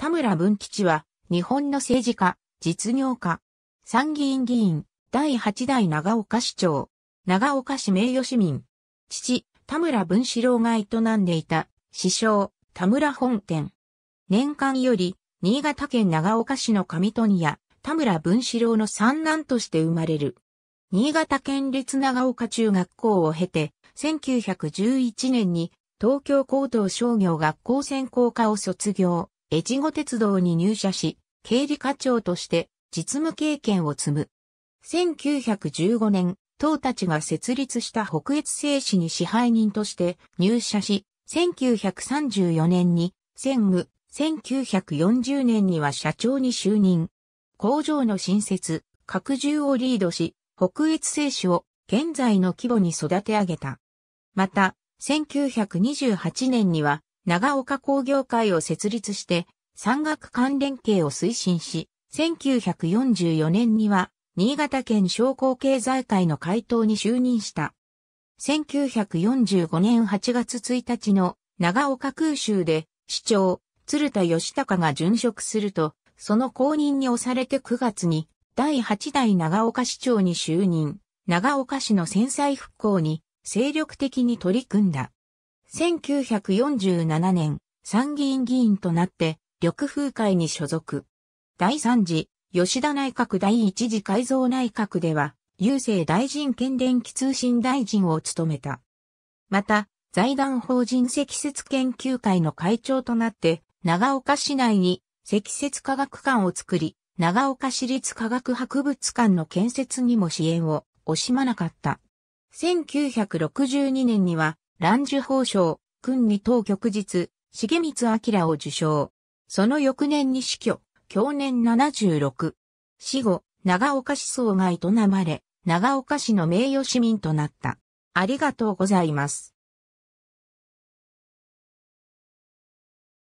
田村文吉は、日本の政治家、実業家、参議院議員、第8代長岡市長、長岡市名誉市民、父、田村文志郎が営んでいた、師匠、田村本店。年間より、新潟県長岡市の上富谷、田村文志郎の三男として生まれる。新潟県立長岡中学校を経て、1911年に東京高等商業学校専攻科を卒業。越後鉄道に入社し、経理課長として実務経験を積む。1915年、党たちが設立した北越製紙に支配人として入社し、1934年に専務、1940年には社長に就任。工場の新設、拡充をリードし、北越製紙を現在の規模に育て上げた。また、1928年には長岡工業会を設立して、山岳関連系を推進し、1944年には、新潟県商工経済会の会頭に就任した。1945年8月1日の長岡空襲で、市長、鶴田義隆が殉職すると、その後任に押されて9月に、第8代長岡市長に就任、長岡市の戦災復興に精力的に取り組んだ。1947年、参議院議員となって、緑風会に所属。第3次、吉田内閣第1次改造内閣では、郵政大臣兼電気通信大臣を務めた。また、財団法人積雪研究会の会長となって、長岡市内に積雪科学館を作り、長岡市立科学博物館の建設にも支援を惜しまなかった。1962年には蘭寿法賞、君に当局日、重光明を受賞。その翌年に死去、享年76。死後、長岡市総が営まれ、長岡市の名誉市民となった。ありがとうございます。